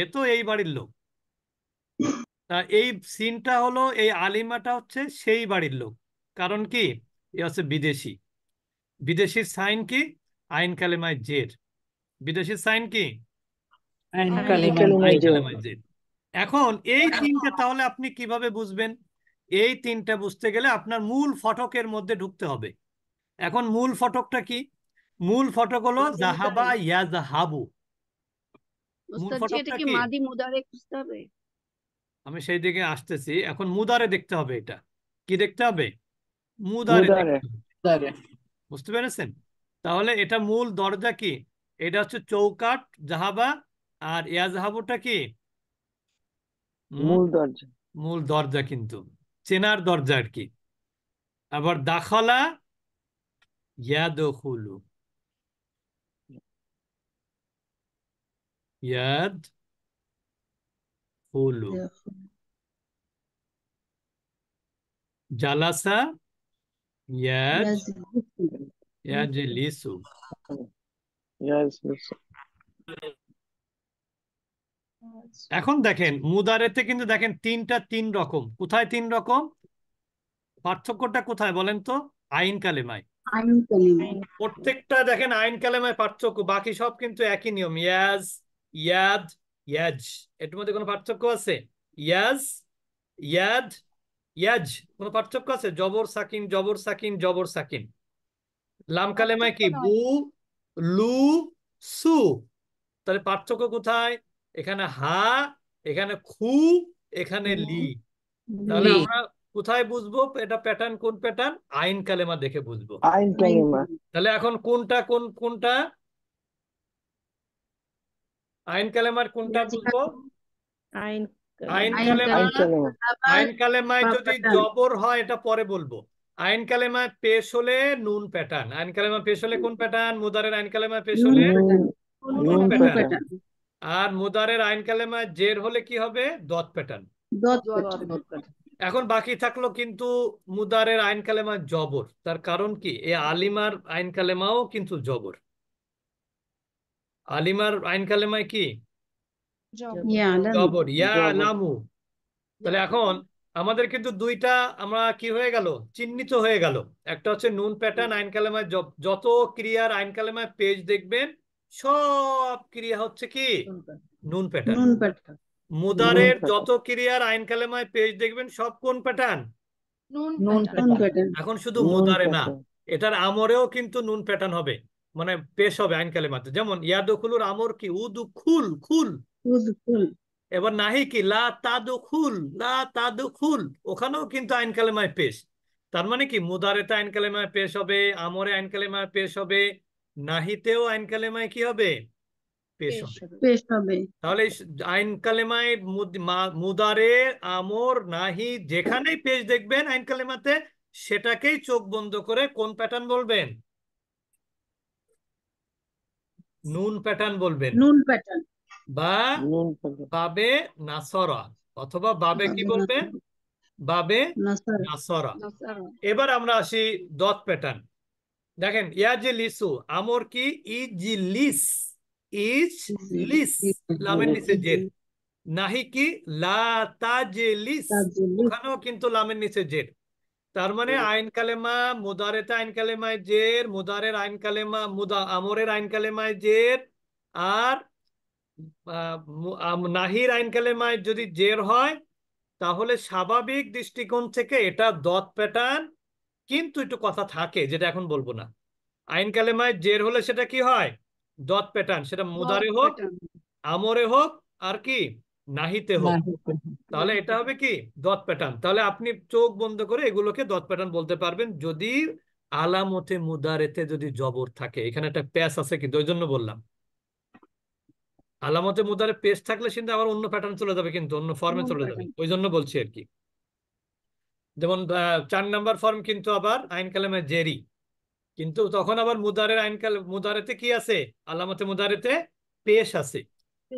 এ তো এই বাড়ির লোক তা এই সিনটা হলো এই আলিমাটা হচ্ছে সেই বাড়ির লোক কারণ কি এ হচ্ছে বিদেশি বিদেশির সাইন কি আইন কালেমায় জের বিদেশির সাইন কি এখন এই তিনটা তাহলে আপনি কিভাবে বুঝবেন এই তিনটা বুঝতে গেলে আপনার মূল ফটকের মধ্যে ঢুকতে হবে এখন মূল ফটকটা কি মূল ফটক হলো জাহাবা ইয়াজহাবু আমি সেই দিকে আসতেছি এখন মুদারে দেখতে হবে এটা কি দেখতে হবে মুদারে বুঝতে পেরেছেন তাহলে এটা মূল দরজা কি এটা হচ্ছে চৌকাট জাহাবা আর ইয়াজহাবুটা কি মূল দরজা মূল দরজা কিন্তু চেনার দরজা আর কি আবার দাখলা يدخل يدخل جلس يجلس এখন দেখেন মুদারেতে কিন্তু দেখেন তিনটা তিন রকম কোথায় তিন রকম পার্থক্যটা কোথায় বলেন তো আইন কালেমায় প্রত্যেকটা দেখেন আইন কালেমায় পার্থক্য বাকি সব কিন্তু একই নিয়ম ইয়াজ ইয়াদ ইয়াজ এর মধ্যে কোনো পার্থক্য আছে ইয়াজ ইয়াদ ইয়াজ কোনো পার্থক্য আছে জবর সাকিন জবর সাকিন জবর সাকিন লাম কালেমায় কি বু লু সু তাহলে পার্থক্য কোথায় এখানে হা এখানে খু এখানে লি তাহলে আমরা কোথায় বুঝবো এটা প্যাটার্ন কোন প্যাটার্ন আইন কালেমা দেখে বুঝবো আইন কালেমা তাহলে এখন কোনটা কোন কোনটা আইন কালেমার কোনটা বুঝবো আইন আইন কালেমা আইন কালেমা যদি জবর হয় এটা পরে বলবো আইন কালেমা পেশ হলে নুন প্যাটার্ন আইন কালেমা পেশ হলে কোন প্যাটার্ন মুদারের আইন কালেমা পেশ হলে নুন প্যাটার্ন আর মুদারের আইন কালেমা জের হলে কি হবে দত প্যাটার্ন দত প্যাটার্ন এখন বাকি থাকলো কিন্তু মুদারের আইন কালেমা জবর তার কারণ কি এ আলিমার আইন কালেমাও কিন্তু জবর আলিমার আইন কালেমায় কি জবর ইয়া নামু তাহলে এখন আমাদের কিন্তু দুইটা আমরা কি হয়ে গেল চিহ্নিত হয়ে গেল একটা হচ্ছে নুন প্যাটার্ন আইন কালেমায় যত ক্রিয়ার আইন কালেমায় পেজ দেখবেন সব ক্রিয়া হচ্ছে কি নুন প্যাটার্ন নুন প্যাটার্ন মুদারের যত ক্রিয়ার আইন কালেমায় পেজ দেখবেন সব কোন প্যাটার্ন এখন শুধু মুদারে না এটার আমরেও কিন্তু নুন প্যাটার্ন হবে মানে পেশ হবে আইন কালেমাতে যেমন ইয়াদুখুলুর আমর কি উদু খুল খুল এবার নাহি কি লা তাদু খুল লা তাদু খুল ওখানেও কিন্তু আইন কালেমায় পেশ তার মানে কি তো আইন কালেমায় পেশ হবে আমরে আইন কালেমায় পেশ হবে নাহিতেও আইন কালেমায় কি হবে পেশ হবে পেশ হবে তাহলে আইন কালেমায় মুদারে আমর নাহি যেখানেই পেশ দেখবেন আইন কালেমাতে সেটাকেই চোখ বন্ধ করে কোন প্যাটার্ন বলবেন নুন প্যাটার্ন বলবেন নুন প্যাটার্ন বা বাবে নাসরা অথবা বাবে কি বলবেন বাবে নাসরা এবার আমরা আসি দত প্যাটার্ন দেখেন ইয়াজিলিসু আমর কি ইজিলিস ইজ লিস লামের নিচে জেড নাহি কি লা তাজলিস ওখানেও কিন্তু লামের নিচে জেড তার মানে আইন কালেমা মুদারেতে আইন কালেমায় জের মুদারের আইন কালেমা মুদা আমরের আইন কালেমায় জের আর নাহির আইন কালেমায় যদি জের হয় তাহলে স্বাভাবিক দৃষ্টিকোণ থেকে এটা দত প্যাটার্ন কিন্তু একটু কথা থাকে যেটা এখন বলবো না আইন কালেমায় জের হলে সেটা কি হয় ডট প্যাটার্ন সেটা মুদারে হোক আমরে হোক আর কি নাহিতে হোক তাহলে এটা হবে কি ডট প্যাটার্ন তাহলে আপনি চোখ বন্ধ করে এগুলোকে ডট প্যাটার্ন বলতে পারবেন যদি আলামতে মুদারেতে যদি জবর থাকে এখানে একটা প্যাস আছে কিন্তু ওই জন্য বললাম আলামতে মুদারে পেস থাকলে কিন্তু আবার অন্য প্যাটার্ন চলে যাবে কিন্তু অন্য ফর্মে চলে যাবে ওই জন্য বলছি আর কি যেমন চার নাম্বার ফর্ম কিন্তু আবার আইন কালামে জেরি কিন্তু তখন আবার মুদারের আইনকাল মুদারেতে কি আছে আল্লাহ মুদারেতে পেশ আছে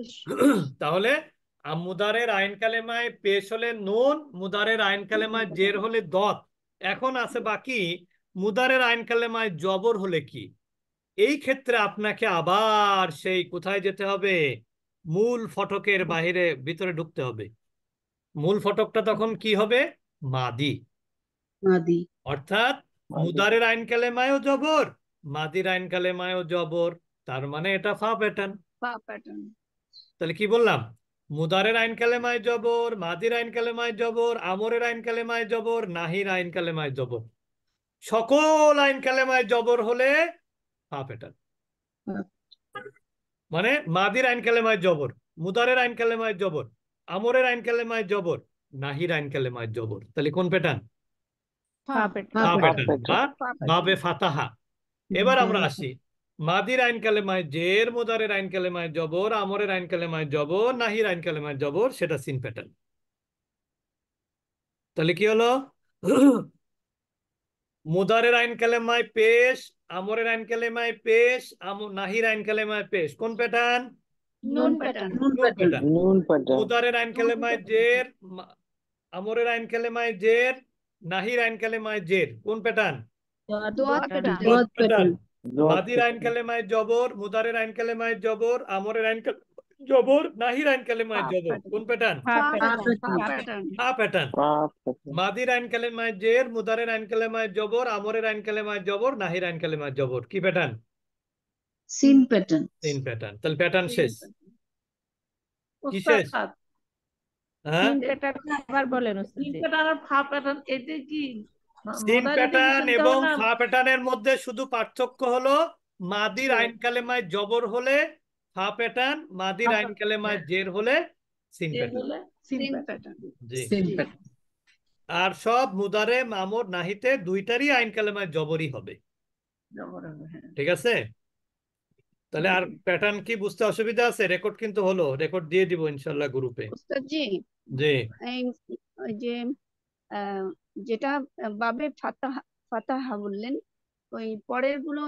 তাহলে মুদারের আইন কালেমায় পেশ হলে নুন মুদারের আইন কালেমায় জের হলে দত এখন আছে বাকি মুদারের আইন কালেমায় জবর হলে কি এই ক্ষেত্রে আপনাকে আবার সেই কোথায় যেতে হবে মূল ফটকের বাহিরে ভিতরে ঢুকতে হবে মূল ফটকটা তখন কি হবে মাদি মাদি অর্থাৎ মুদারের আইন কালে মায়ও জবর মাদির আইন কালে মায়ও জবর তার মানে এটা ফা প্যাটার্ন ফা প্যাটার্ন তাহলে কি বললাম মুদারের আইন কালে মায় জবর মাদির আইন কালে মায় জবর আমরের আইন কালে মায় জবর নাহির আইন কালে মায় জবর সকল আইন কালে মায় জবর হলে ফা প্যাটার্ন মানে মাদির আইন কালে মায় জবর মুদারের আইন কালে মায় জবর আমরের আইন কালে মায় জবর নাহির আইন কালে মায় জবর তাহলে কোন প্যাটার্ন এবার আমরা আসি মাদির আইন কালেমায় জের মোদারের আইন কালেমায় জবর আমরের আইন কালেমায় জবর নাহির আইন কালেমায় জবর সেটা সিন প্যাটার্ন তাহলে কি হলো মুদারের আইন কালেমায় পেশ আমরের আইন কালেমায় পেশ নাহির আইন কালেমায় পেশ কোন প্যাটার্ন মুদারের আইন কালেমায় জের আমরের আইন কালেমায় জের নাহির আইন কালেমায় জের কোন প্যাটার্ন মাদির আইন কালেমায় জবর মুদারের আইন কালেমায় জবর আমরের আইন জবর নাহির আইন কালেমায় জবর কোন প্যাটার্ন হা প্যাটার্ন মাদির আইন কালেমায় জের মুদারের আইন কালেমায় জবর আমরের আইন কালেমায় জবর নাহির আইন কালেমায় জবর কি প্যাটার্ন সিন প্যাটার্ন সিন প্যাটার্ন তাহলে প্যাটার্ন শেষ কি শেষ হ্যাঁ আবার বলেন মধ্যে শুধু পার্থক্য হলো মাদির হ্যাঁ। আইন কালেমায় জবর হলে ফা প্যাটার্ন মাদির আচ্ছা। আইন কালেমায় জের হলে আর সব মুদারে মামর নাহিতে দুইটারই আইন কালেমায় জবরই হবে হ্যাঁ। ঠিক আছে তাহলে আর প্যাটার্ন কি বুঝতে অসুবিধা আছে রেকর্ড কিন্তু হলো রেকর্ড দিয়ে দিব ইনশাল্লাহ গ্রুপে জি জি যে যেটা বাবে ফাতাহ ফাতাহা বললেন ওই পরের গুলো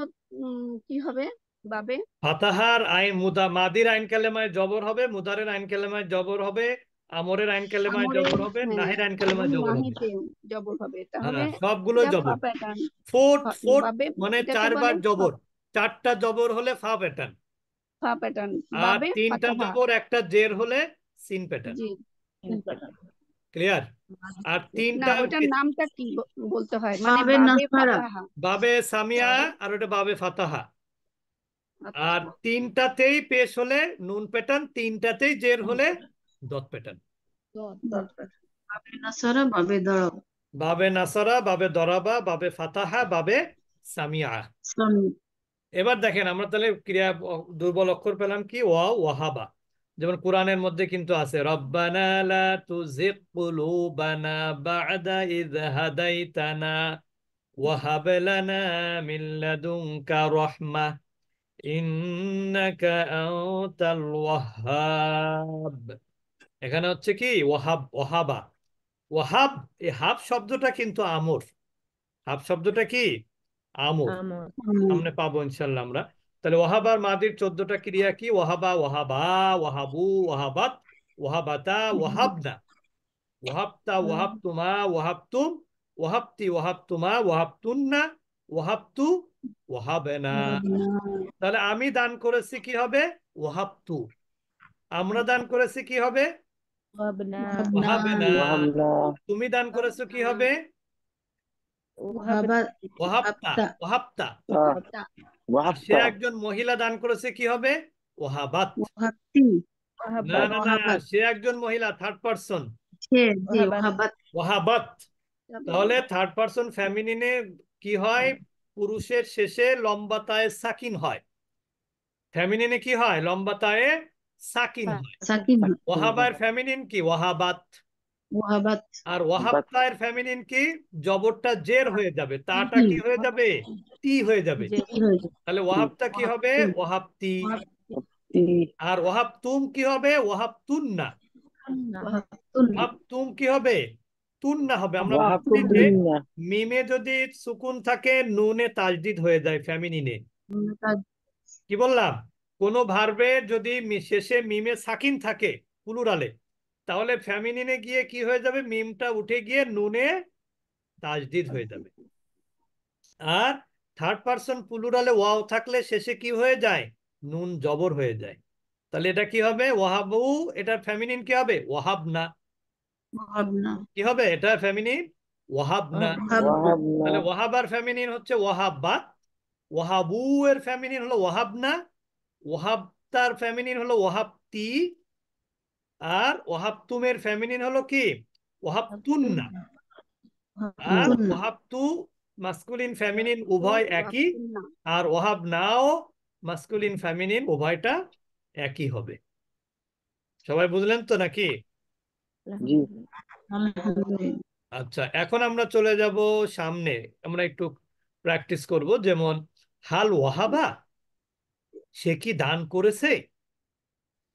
কি হবে বাবে ফাতাহার আইন মুদা মাদির আইন কালেমায় জবর হবে মুদারের আইন কালেমায় জবর হবে আমরের আইন কালেমায় জবর হবে মানে নাহির আইন কালেমায় জবর হবে জবর হবে তাহলে হ্যাঁ, সবগুলো জবর ফোর্ট ফোর্ট মানে চারবার জবর চারটা জবর হলে ফা প্যাটার্ন ফা প্যাটার্ন আর তিনটা জবর একটা জের হলে সিন প্যাটার্ন ক্লিয়ার আর তিনটা ওটার নামটা কি বলতে হয় মানে বাবে সামিয়া আর ওটা বাবে ফাতাহা আচ্ছা। আর তিনটাতেই পেশ হলে নুন প্যাটার্ন তিনটাতেই জের হলে দত প্যাটার্ন বাবে নাসারা বাবে দরাবা বাবে ফাতাহা বাবে সামিয়া এবার দেখেন আমরা তাহলে ক্রিয়া দুর্বল অক্ষর পেলাম কি ওয়া ওয়াহাবা যেমন কোরআনের মধ্যে কিন্তু আছে এখানে হচ্ছে কি ওয়াহাব ওয়াহাবা ওয়াহাব এই হাব শব্দটা কিন্তু আমর হাব শব্দটা কি আমর সামনে পাবো ইনশাল্লাহ আমরা তাহলে ওয়াহাবার মাদির চোদ্দটা ক্রিয়া কি ওয়াহাবা ওয়াহাবা ওয়াহাবু ওয়াহাবাত ওয়াহাবাতা ওয়াহাবনা ওয়াহাবতা ওয়াহাবতুমা ওয়াহাবতুম ওয়াহাবতি ওয়াহাবতুমা ওয়াহাবতুন্না ওয়াহাবতু ওয়াহাবেনা তাহলে আমি দান করেছি কি হবে ওয়াহাবতু আমরা দান করেছি কি হবে ওহাবে না তুমি দান করেছো কি হবে সে একজন মহিলা দান করেছে কি হবে ওহাবাত সে একজন মহিলা থার্ড ওহাবাত তাহলে থার্ড কি হয় পুরুষের শেষে লম্বা তায়ে সাকিন হয় ফ্যামিনিনে কি হয় লম্বা হ্যাঁ। সাকিন হয় ওহাবার ফ্যামিনিন কি ওহাবাত আর ওয়াহাবতা এর ফেমিনিন কি জবরটা জের হয়ে যাবে তাটা কি হয়ে যাবে টি হয়ে যাবে তাহলে ওয়াহাবতা কি হবে ওয়াহাবতি আর ওয়াহাবতুম কি হবে ওয়াহাবতুন্না ওয়াহাবতুম কি হবে না হবে আমরা মিমে যদি সুকুন থাকে নুনে তাজদিদ হয়ে যায় ফ্যামিনিনে কি বললাম কোন ভার্বের যদি শেষে মিমে সাকিন থাকে পুলুরালে তাহলে ফ্যামিনিনে গিয়ে কি হয়ে যাবে মিমটা উঠে গিয়ে নুনে তাজদিদ হয়ে যাবে আর থার্ড পার্সন পুলুরালে ওয়াও থাকলে শেষে কি হয়ে যায় নুন জবর হয়ে যায় তাহলে এটা কি হবে ওয়াহাবু এটার ফ্যামিনিন কি হবে না কি হবে এটা ফ্যামিনিন না তাহলে ওয়াহাবার ফ্যামিনিন হচ্ছে ওয়াহাব্বা ওয়াহাবু এর ফ্যামিনিন হলো ওয়াহাব তার ফ্যামিনিন হলো ওয়াহাবতি আর ওহাবতুমের ফ্যামিলি হলো কি ওহাবতুন্না আর ওহাবতু মাস্কুলিন ফ্যামিলিন উভয় একই আর ওহাব নাও মাস্কুলিন ফ্যামিলিন উভয়টা একই হবে সবাই বুঝলেন তো নাকি আচ্ছা এখন আমরা চলে যাব সামনে আমরা একটু প্র্যাকটিস করব যেমন হাল ওয়াহাবা সে কি দান করেছে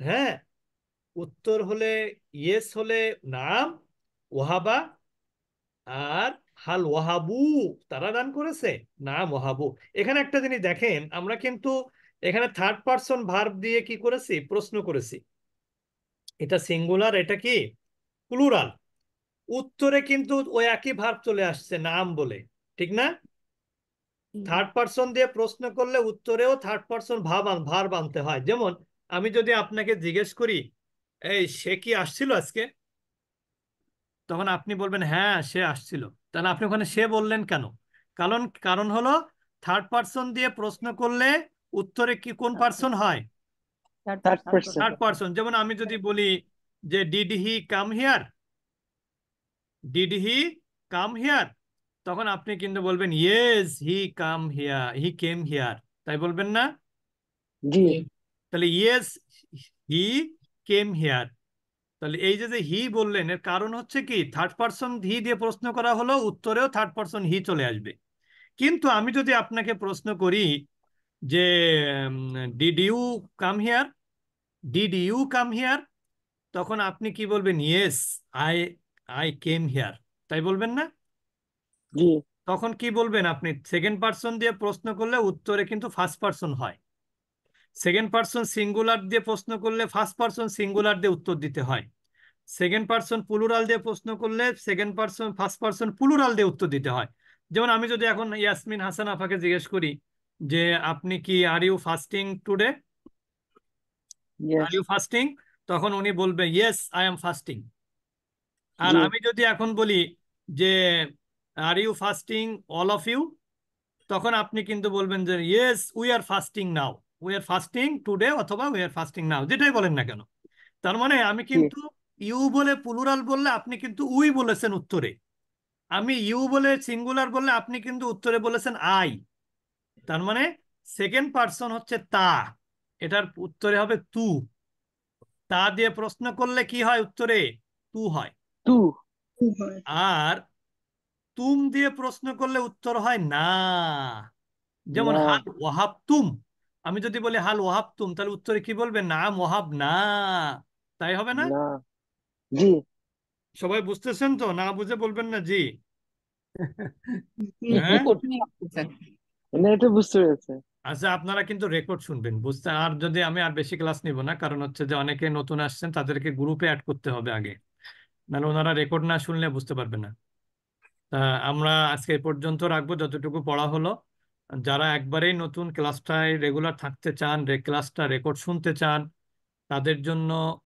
হ্যাঁ উত্তর হলে ইয়েস হলে নাম ওহাবা আর হাল ওয়াহাবু তারা দান করেছে নাম ওহাবু এখানে একটা জিনিস দেখেন আমরা কিন্তু এখানে থার্ড পার্সন ভার্ব দিয়ে কি করেছি প্রশ্ন করেছি এটা সিঙ্গুলার এটা কি প্লুরাল উত্তরে কিন্তু ওই একই ভার্ব চলে আসছে নাম বলে ঠিক না থার্ড পার্সন দিয়ে প্রশ্ন করলে উত্তরেও থার্ড পার্সন ভাব ভার্ব আনতে হয় যেমন আমি যদি আপনাকে জিজ্ঞেস করি এই সে কি আসছিল আজকে তখন আপনি বলবেন হ্যাঁ সে আসছিল তাহলে আপনি ওখানে সে বললেন কেন কারণ কারণ হলো থার্ড পার্সন দিয়ে প্রশ্ন করলে উত্তরে কি কোন পার্সন আচ্ছা। হয় থার্ড পার্সন যেমন আমি যদি বলি যে did he come here did he come here তখন আপনি কিন্তু বলবেন yes he come here he came here তাই বলবেন না তাহলে ইয়েস হি কেম হেয়ার তাহলে এই যে যে হি বললেন এর কারণ হচ্ছে কি থার্ড পার্সন হি দিয়ে প্রশ্ন করা হলো উত্তরেও থার্ড পার্সন হি চলে আসবে কিন্তু আমি যদি আপনাকে প্রশ্ন করি যে did you come here did you come here তখন আপনি কি বলবেন yes I I came here তাই বলবেন না তখন কি বলবেন আপনি সেকেন্ড পার্সন দিয়ে প্রশ্ন করলে উত্তরে কিন্তু ফার্স্ট পার্সন হয় সেকেন্ড পার্সন সিঙ্গুলার দিয়ে প্রশ্ন করলে ফার্স্ট পার্সন সিঙ্গুলার দিয়ে উত্তর দিতে হয় সেকেন্ড পার্সন পুলুরাল দিয়ে প্রশ্ন করলে second person first person plural দিয়ে উত্তর দিতে হয় যেমন আমি যদি এখন ইয়াসমিন হাসান আফাকে জিজ্ঞেস করি যে আপনি কি are you fasting today are you fasting তখন উনি বলবে ইয়েস আই এম ফাস্টিং আর আমি যদি এখন বলি যে are you fasting all of you তখন আপনি কিন্তু বলবেন যে yes we are fasting now were fasting today অথবা উয়ার ফাস্টিং নাও যেটাই বলেন না কেন তার মানে আমি কিন্তু ইউ বলে প্লুরাল বললে আপনি কিন্তু উই বলেছেন উত্তরে আমি ইউ বলে সিঙ্গুলার বললে আপনি কিন্তু উত্তরে বলেছেন আই তার মানে সেকেন্ড পার্সন হচ্ছে তা এটার উত্তরে হবে তু তা দিয়ে প্রশ্ন করলে কি হয় উত্তরে তু হয় তু আর তুম দিয়ে প্রশ্ন করলে উত্তর হয় না যেমন হাত ওহাব তুম আমি যদি বলি হাল ওহাব তুম তাহলে উত্তরে কি বলবে না মহাব না তাই হবে না জি সবাই বুঝতেছেন তো না বুঝে বলবেন না জি হ্যাঁ? আচ্ছা আপনারা কিন্তু রেকর্ড শুনবেন বুঝতে আর যদি আমি আর বেশি ক্লাস নিব না কারণ হচ্ছে যে অনেকে নতুন আসছেন তাদেরকে গ্রুপে অ্যাড করতে হবে আগে নাহলে ওনারা রেকর্ড না শুনলে বুঝতে পারবে না তা আমরা আজকে পর্যন্ত রাখবো যতটুকু পড়া হলো যারা একবারেই নতুন ক্লাসটায় রেগুলার থাকতে চান ক্লাসটা রেকর্ড শুনতে চান তাদের জন্য